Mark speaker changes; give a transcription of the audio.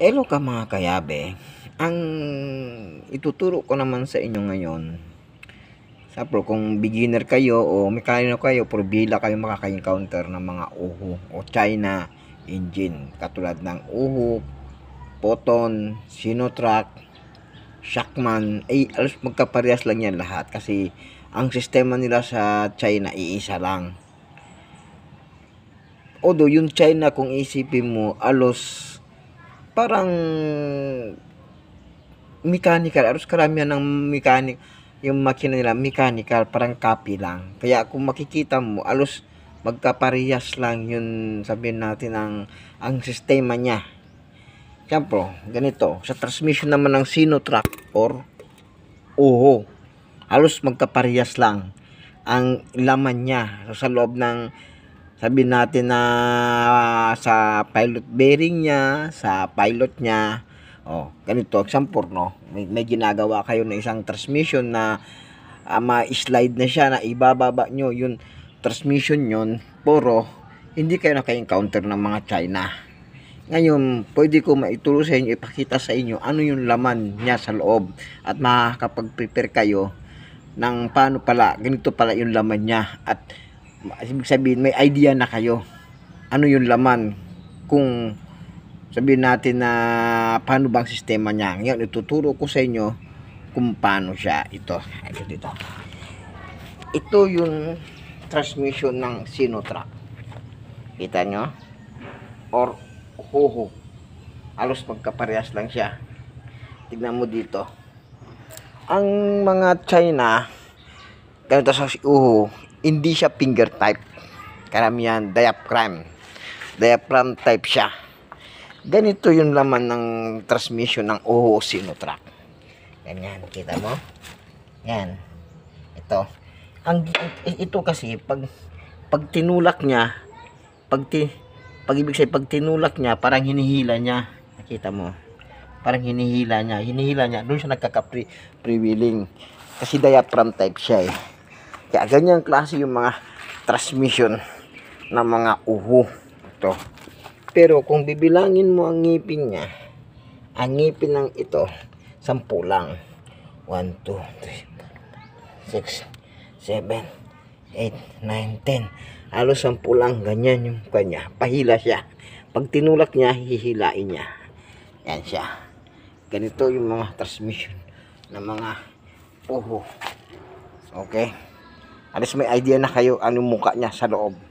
Speaker 1: Hello ka mga kayabe. Ang ituturo ko naman sa inyo ngayon, sapro kung beginner kayo o mekaniko kayo, probila kayo makaka-encounter ng mga uho o China engine katulad ng uho, Poton, Sinotrack, Shackman, ay eh, alas magkaparehas lang yan lahat kasi ang sistema nila sa China iisa lang. Although yung China kung isipin mo alos parang mechanical. Aros karamihan ng mechanic, yung makina nila, mechanical, parang copy lang. Kaya kung makikita mo, alos magkaparehas lang yun sabihin natin ang, ang sistema niya. Siyempre, ganito. Sa transmission naman ng Sino or oho, halos magkaparehas lang ang laman niya so, sa loob ng sabi natin na ah, sa pilot bearing niya, sa pilot niya, oh, ganito, example, no? May, may ginagawa kayo na isang transmission na uh, ma-slide na siya, na ibababa nyo yung transmission yon puro, hindi kayo naka-encounter ng mga China. Ngayon, pwede ko maituro sa inyo, ipakita sa inyo ano yung laman niya sa loob at makakapag-prepare kayo ng paano pala, ganito pala yung laman niya at ibig sabihin may idea na kayo ano yung laman kung sabihin natin na paano bang sistema niya ngayon ituturo ko sa inyo kung paano siya ito ito dito ito yung transmission ng sinotrack kita nyo or hoho alos magkaparehas lang siya tignan mo dito ang mga China ganito sa uho hindi siya finger type. Karamihan diaphragm. Diaphragm type siya. Ganito yung laman ng transmission ng OHO Sinotrack. yan kita mo? Yan. Ito. Ang ito kasi pag pag tinulak niya, pag ti, pag ibig sabihin pag tinulak niya, parang hinihila niya. Nakita mo? Parang hinihila niya, hinihila niya. Doon siya nagkaka-freewheeling. Kasi diaphragm type siya eh. Kaya ganyang klase yung mga transmission ng mga uho. Ito. Pero kung bibilangin mo ang ngipin niya, ang ngipin ng ito, 10 lang. 1, 2, 3, 6, 7, 8, 9, 10. Halos 10 lang. Ganyan yung kanya. Pahila siya. Pag tinulak niya, hihilain niya. Yan siya. Ganito yung mga transmission ng mga uho. Okay. At least may idea na kayo anong muka niya sa loob.